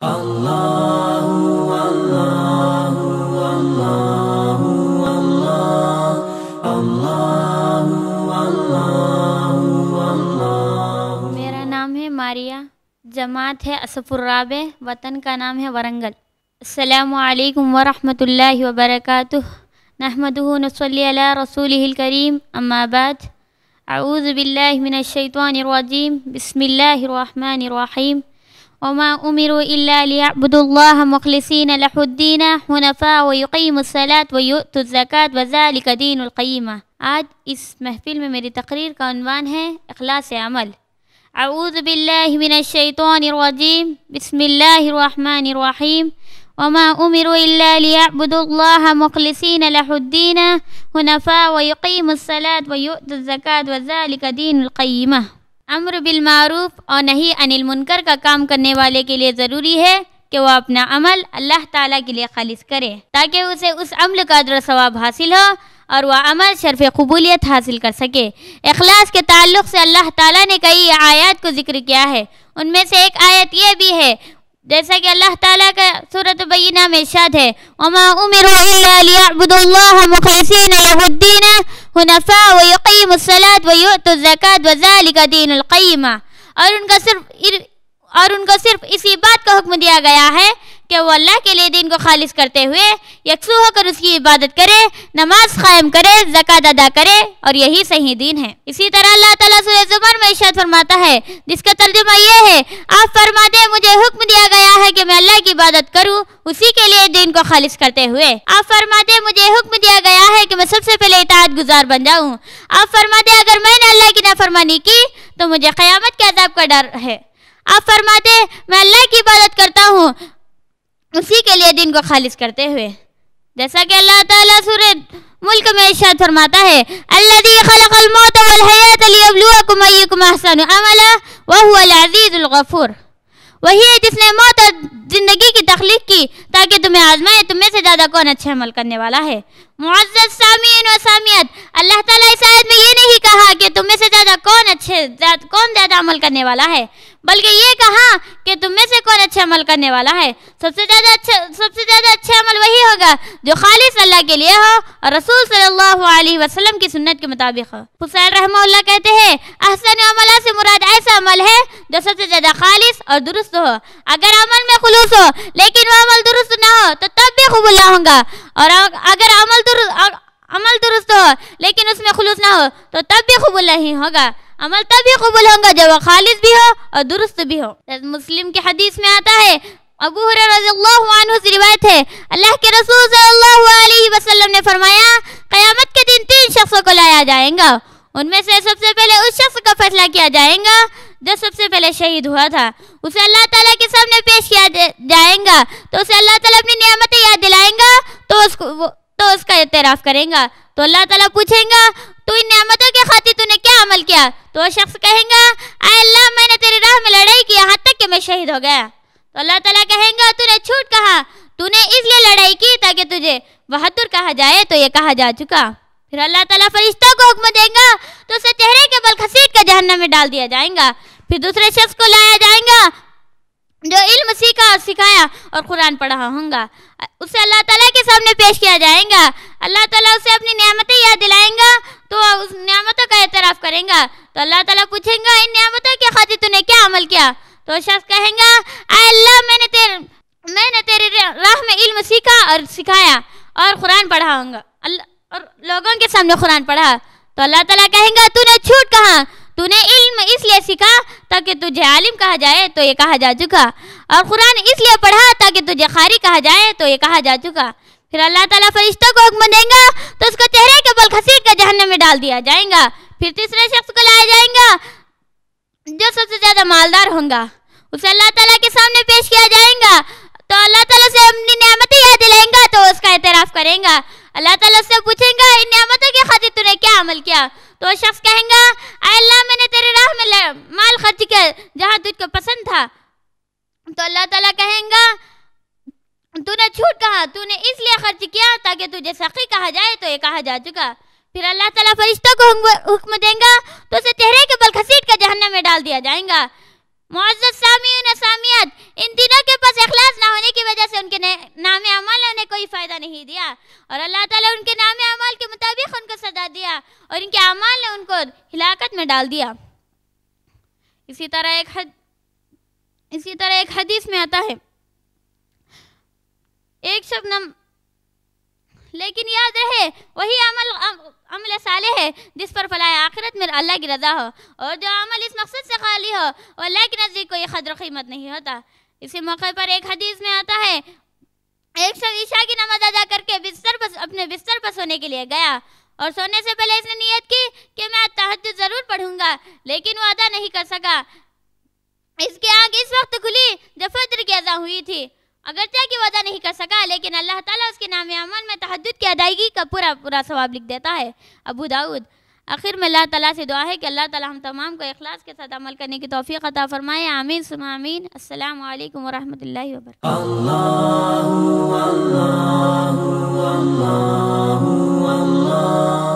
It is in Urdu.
میرا نام ہے ماریا جماعت ہے اسف الراب وطن کا نام ہے ورنگل السلام علیکم ورحمۃ اللہ وبرکاتہ نحمد نصلی علیہ رسول الکریم بعد اعوذ باللہ من الشیطان الرجیم بسم اللہ الرحمن الرحیم وما أمروا إلا ليعبدوا الله مخلصين له الدين حنفاء ويقيموا الصلاة ويؤتوا الزكاة وذلك دين القيمة عنوان ہے اخلاص عمل اعوذ باللہ من الشیطان الرجیم بسم اللہ الرحمن الرحیم وما أمروا إلا ليعبدوا الله مخلصين له الدين حنفاء ويقيموا الصلاة ويؤتوا الزكاة وذلك دين القيمة امر بالمعروف اور نہیں انل منکر کا کام کرنے والے کے لیے ضروری ہے کہ وہ اپنا عمل اللہ تعالیٰ کے لیے خالص کرے تاکہ اسے اس عمل کا در ثواب حاصل ہو اور وہ عمل شرف قبولیت حاصل کر سکے اخلاص کے تعلق سے اللہ تعالیٰ نے کئی آیات کو ذکر کیا ہے ان میں سے ایک آیت یہ بھی ہے جیسا کہ اللہ تعالیٰ کا صورت بینہ میں شاد ہے اور ان کا صرف اور ان کو صرف اسی بات کا حکم دیا گیا ہے کہ وہ اللہ کے لیے دین کو خالص کرتے ہوئے یکسو ہو کر اس کی عبادت کرے نماز قائم کرے زکوۃ ادا کرے اور یہی صحیح دین ہے اسی طرح اللہ تعالیٰ سورہ زبان میں ارشاد فرماتا ہے جس کا ترجمہ یہ ہے آپ فرما دیں مجھے حکم دیا گیا ہے کہ میں اللہ کی عبادت کروں اسی کے لئے دین کو خالص کرتے ہوئے آپ فرماتے ہیں مجھے حکم دیا گیا ہے کہ میں سب سے پہلے اطاعت گزار بن جاؤں آپ فرماتے ہیں اگر میں نے اللہ کی نافرمانی کی تو مجھے قیامت کے عذاب کا ڈر ہے آپ فرماتے ہیں میں اللہ کی عبادت کرتا ہوں اسی کے لئے دین کو خالص کرتے ہوئے جیسا کہ اللہ تعالیٰ سور ملک میں اشارت فرماتا ہے اللذی خلق الموت والحیات لیبلوکم ایکم احسن عملہ وہو العزیز الغفور وہی ہے جس نے موت اور زندگی کی تخلیق کی تاکہ تمہیں آزمائے تم میں سے زیادہ کون اچھے عمل کرنے والا ہے معزز سامین و سامیت اللہ تعالیٰ اس آیت میں یہ نہیں کہا کہ تم میں سے زیادہ کون اچھے زیادہ کون زیادہ عمل کرنے والا ہے بلکہ یہ کہا کہ تم میں سے کون اچھے عمل کرنے والا ہے سب سے زیادہ اچھا سب سے زیادہ اچھے عمل وہی ہوگا جو خالص اللہ کے لیے ہو اور رسول صلی اللہ علیہ وسلم کی سنت کے مطابق ہو حسین رحمہ اللہ کہتے ہیں احسن عملہ سے مراد ایسا عمل ہے جو سب سے زیادہ خالص اور درست ہو اگر عمل میں خلوص ہو لیکن وہ عمل درست نہ ہو تو تب بھی قبول نہ ہوں گا اور اگر عمل درست عمل درست ہو لیکن اس میں خلوص نہ ہو تو تب بھی قبول نہیں ہوگا عمل تب بھی قبول ہوں گا جب وہ خالص بھی ہو اور درست بھی ہو مسلم کے حدیث میں آتا ہے ابو حریر رضی اللہ عنہ سے روایت ہے اللہ کے رسول صلی اللہ علیہ وسلم نے فرمایا قیامت کے دن تین شخصوں کو لایا جائیں گا ان میں سے سب سے پہلے اس شخص کا فیصلہ کیا جائیں گا جو سب سے پہلے شہید ہوا تھا اسے اللہ تعالیٰ کے سامنے پیش کیا جائیں گا تو اسے اللہ تعالیٰ اپنی نعمتیں یاد دلائیں گا تو اس, کو تو اس کا اعتراف کریں گا تو اللہ تعالیٰ پوچھیں گا تو ان نعمتوں کے خاطر تو نے کیا عمل کیا تو وہ شخص کہیں گا اے اللہ میں نے تیری راہ میں لڑائی کی یہاں تک کہ میں شہید ہو گیا تو اللہ تعالیٰ کہیں گا تو نے چھوٹ کہا تو نے اس لیے لڑائی کی تاکہ تجھے بہادر کہا جائے تو یہ کہا جا چکا پھر اللہ تعالیٰ فرشتہ کو حکم دیں گا کر جہنم میں ڈال دیا جائیں گا پھر دوسرے شخص کو لایا جائیں گا جو علم سیکھا اور سکھایا اور قرآن پڑھا ہوں گا اسے اللہ تعالیٰ کے سامنے پیش کیا جائے گا اللہ تعالیٰ اسے اپنی نعمتیں یاد دلائیں گا تو اس نعمتوں کا اعتراف کریں گا تو اللہ تعالیٰ پوچھیں گا ان نعمتوں کے خاطر تو نے کیا عمل کیا تو شخص کہیں گا اے اللہ میں نے تیر میں نے تیرے راہ میں علم سیکھا اور سکھایا اور قرآن پڑھا ہوں گا اللہ اور لوگوں کے سامنے قرآن پڑھا تو اللہ تعالیٰ کہیں گا تو نے چھوٹ کہاں تو نے علم اس لیے سیکھا تاکہ تجھے عالم کہا جائے تو یہ کہا جا چکا اور قرآن اس لیے پڑھا تاکہ تجھے خاری کہا جائے تو یہ کہا جا چکا پھر اللہ تعالیٰ فرشتوں کو حکم دیں گا تو اس کو چہرے کے بل کھسیٹ کر جہنم میں ڈال دیا جائے گا پھر تیسرے شخص کو لایا جائے گا جو سب سے زیادہ مالدار ہوں گا اسے اللہ تعالیٰ کے سامنے پیش کیا جائے گا تو اللہ تعالیٰ سے اپنی نعمتیں یاد دلائیں گا تو اس کا اعتراف کریں گا اللہ تعالیٰ سے پوچھیں گا کہا تو نے اس لیے خرچ کیا تاکہ تجھے سخی کہا جائے تو یہ کہا جا چکا پھر اللہ تعالیٰ فرشتوں کو حکم دیں گا تو اسے چہرے کے بل کھسیٹ کر جہنم میں ڈال دیا جائیں گا معزز سامعین و سامعت ان دنوں کے پاس اخلاص نہ ہونے کی وجہ سے ان کے نام عمل نے کوئی فائدہ نہیں دیا اور اللہ تعالیٰ ان کے نام عمل کے مطابق ان کو سزا دیا اور ان کے اعمال نے ان کو ہلاکت میں ڈال دیا اسی طرح ایک حد... اسی طرح ایک حدیث میں آتا ہے ایک لیکن یاد رہے وہی عمل عمل صالح ہے جس پر فلاح آخرت اللہ کی رضا ہو اور جو عمل اس مقصد سے خالی ہو اللہ کے نزدیک کوئی خدر قیمت نہیں ہوتا اسی موقع پر ایک حدیث میں آتا ہے ایک عشاء کی نماز ادا کر کے بستر پر اپنے بستر پر سونے کے لیے گیا اور سونے سے پہلے اس نے نیت کی کہ میں ضرور پڑھوں گا لیکن وہ ادا نہیں کر سکا اس کی آنکھ اس وقت کھلی جب فجر کی ادا ہوئی تھی اگرچہ کہ وعدہ نہیں کر سکا لیکن اللہ تعالیٰ اس کے نام امن میں تحدد کی ادائیگی کا پورا پورا ثواب لکھ دیتا ہے ابو داود آخر میں اللہ تعالیٰ سے دعا ہے کہ اللہ تعالیٰ ہم تمام کو اخلاص کے ساتھ عمل کرنے کی توفیق عطا فرمائے آمین سم آمین السلام علیکم ورحمۃ اللہ وبرکاتہ